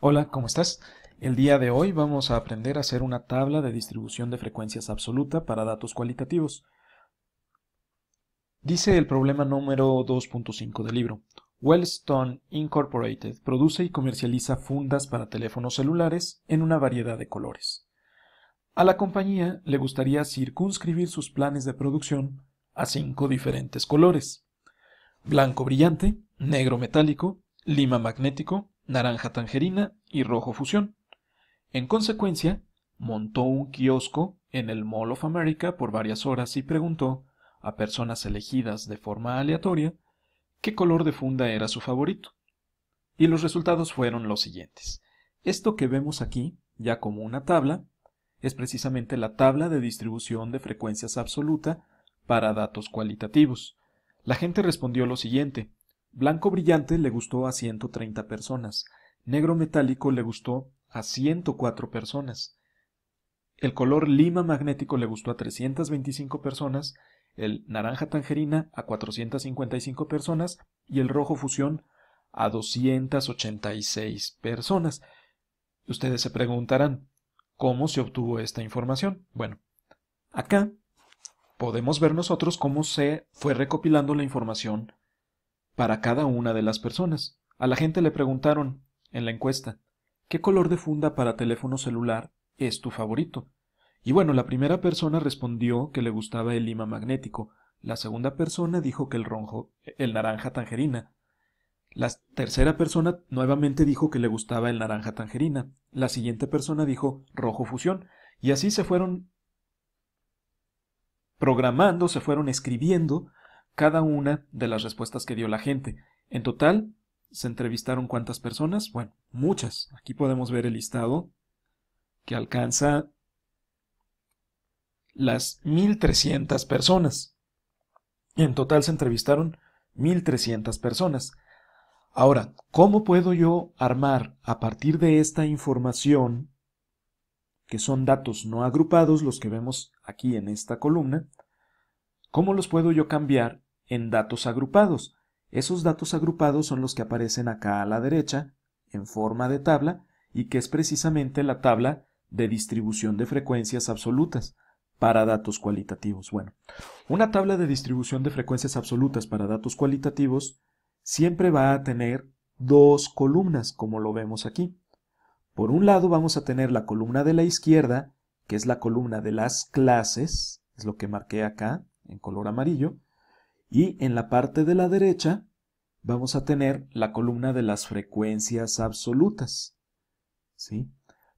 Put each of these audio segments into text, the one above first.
Hola, ¿cómo estás? El día de hoy vamos a aprender a hacer una tabla de distribución de frecuencias absoluta para datos cualitativos. Dice el problema número 2.5 del libro. Wellstone Incorporated produce y comercializa fundas para teléfonos celulares en una variedad de colores. A la compañía le gustaría circunscribir sus planes de producción a cinco diferentes colores. Blanco brillante, negro metálico, lima magnético, naranja tangerina y rojo fusión. En consecuencia, montó un kiosco en el Mall of America por varias horas y preguntó a personas elegidas de forma aleatoria qué color de funda era su favorito. Y los resultados fueron los siguientes. Esto que vemos aquí, ya como una tabla, es precisamente la tabla de distribución de frecuencias absoluta para datos cualitativos. La gente respondió lo siguiente. Blanco brillante le gustó a 130 personas, negro metálico le gustó a 104 personas, el color lima magnético le gustó a 325 personas, el naranja tangerina a 455 personas y el rojo fusión a 286 personas. Ustedes se preguntarán, ¿cómo se obtuvo esta información? Bueno, acá podemos ver nosotros cómo se fue recopilando la información para cada una de las personas. A la gente le preguntaron, en la encuesta, ¿qué color de funda para teléfono celular es tu favorito? Y bueno, la primera persona respondió que le gustaba el lima magnético, la segunda persona dijo que el rojo el naranja tangerina, la tercera persona nuevamente dijo que le gustaba el naranja tangerina, la siguiente persona dijo rojo fusión, y así se fueron programando, se fueron escribiendo cada una de las respuestas que dio la gente. En total, ¿se entrevistaron cuántas personas? Bueno, muchas. Aquí podemos ver el listado que alcanza las 1.300 personas. En total se entrevistaron 1.300 personas. Ahora, ¿cómo puedo yo armar a partir de esta información, que son datos no agrupados, los que vemos aquí en esta columna, cómo los puedo yo cambiar en datos agrupados. Esos datos agrupados son los que aparecen acá a la derecha, en forma de tabla, y que es precisamente la tabla de distribución de frecuencias absolutas para datos cualitativos. Bueno, una tabla de distribución de frecuencias absolutas para datos cualitativos siempre va a tener dos columnas, como lo vemos aquí. Por un lado vamos a tener la columna de la izquierda, que es la columna de las clases, es lo que marqué acá en color amarillo, y en la parte de la derecha vamos a tener la columna de las frecuencias absolutas.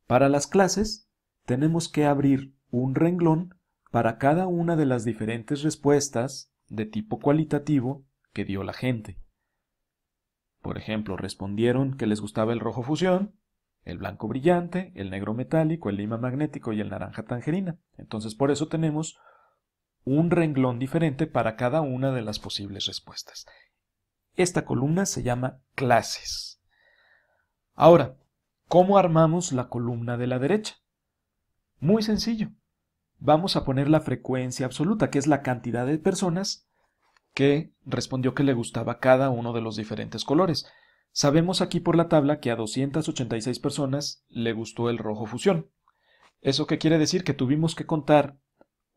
Para las clases tenemos que abrir un renglón para cada una de las diferentes respuestas de tipo cualitativo que dio la gente. Por ejemplo, respondieron que les gustaba el rojo fusión, el blanco brillante, el negro metálico, el lima magnético y el naranja tangerina. Entonces por eso tenemos un renglón diferente para cada una de las posibles respuestas. Esta columna se llama clases. Ahora, ¿cómo armamos la columna de la derecha? Muy sencillo. Vamos a poner la frecuencia absoluta, que es la cantidad de personas que respondió que le gustaba cada uno de los diferentes colores. Sabemos aquí por la tabla que a 286 personas le gustó el rojo fusión. ¿Eso qué quiere decir? Que tuvimos que contar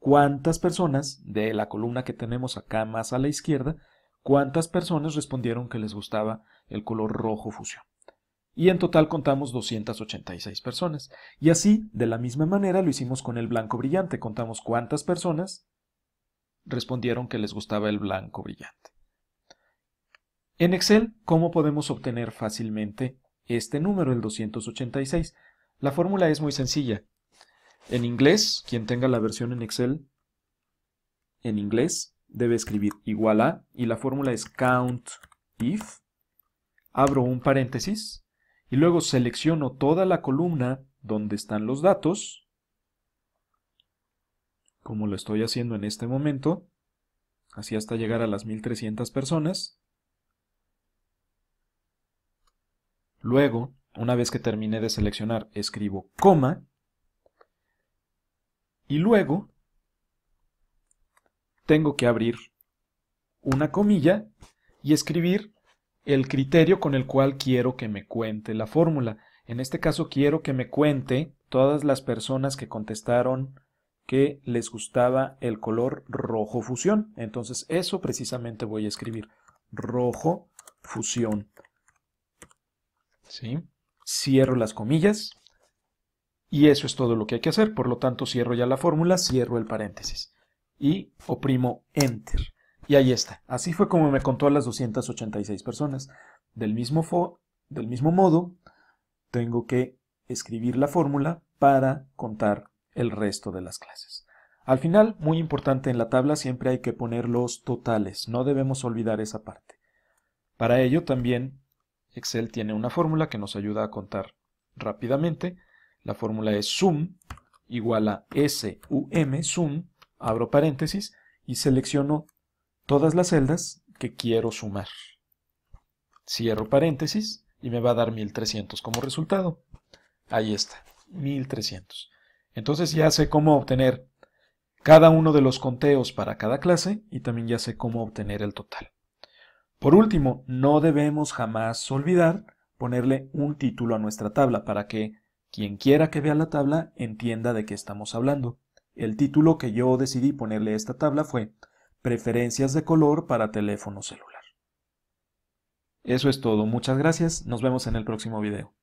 cuántas personas de la columna que tenemos acá más a la izquierda, cuántas personas respondieron que les gustaba el color rojo fusión. Y en total contamos 286 personas. Y así, de la misma manera, lo hicimos con el blanco brillante. Contamos cuántas personas respondieron que les gustaba el blanco brillante. En Excel, ¿cómo podemos obtener fácilmente este número, el 286? La fórmula es muy sencilla. En inglés, quien tenga la versión en Excel en inglés debe escribir igual a, y la fórmula es count if, abro un paréntesis, y luego selecciono toda la columna donde están los datos, como lo estoy haciendo en este momento, así hasta llegar a las 1300 personas. Luego, una vez que terminé de seleccionar, escribo coma, y luego tengo que abrir una comilla y escribir el criterio con el cual quiero que me cuente la fórmula. En este caso quiero que me cuente todas las personas que contestaron que les gustaba el color rojo fusión. Entonces eso precisamente voy a escribir. Rojo fusión. ¿Sí? Cierro las comillas. Y eso es todo lo que hay que hacer. Por lo tanto, cierro ya la fórmula, cierro el paréntesis y oprimo Enter. Y ahí está. Así fue como me contó a las 286 personas. Del mismo, del mismo modo, tengo que escribir la fórmula para contar el resto de las clases. Al final, muy importante en la tabla, siempre hay que poner los totales. No debemos olvidar esa parte. Para ello también Excel tiene una fórmula que nos ayuda a contar rápidamente la fórmula es sum igual a SUM, sum, abro paréntesis, y selecciono todas las celdas que quiero sumar. Cierro paréntesis y me va a dar 1300 como resultado. Ahí está, 1300. Entonces ya sé cómo obtener cada uno de los conteos para cada clase y también ya sé cómo obtener el total. Por último, no debemos jamás olvidar ponerle un título a nuestra tabla para que quien quiera que vea la tabla entienda de qué estamos hablando. El título que yo decidí ponerle a esta tabla fue Preferencias de color para teléfono celular. Eso es todo, muchas gracias, nos vemos en el próximo video.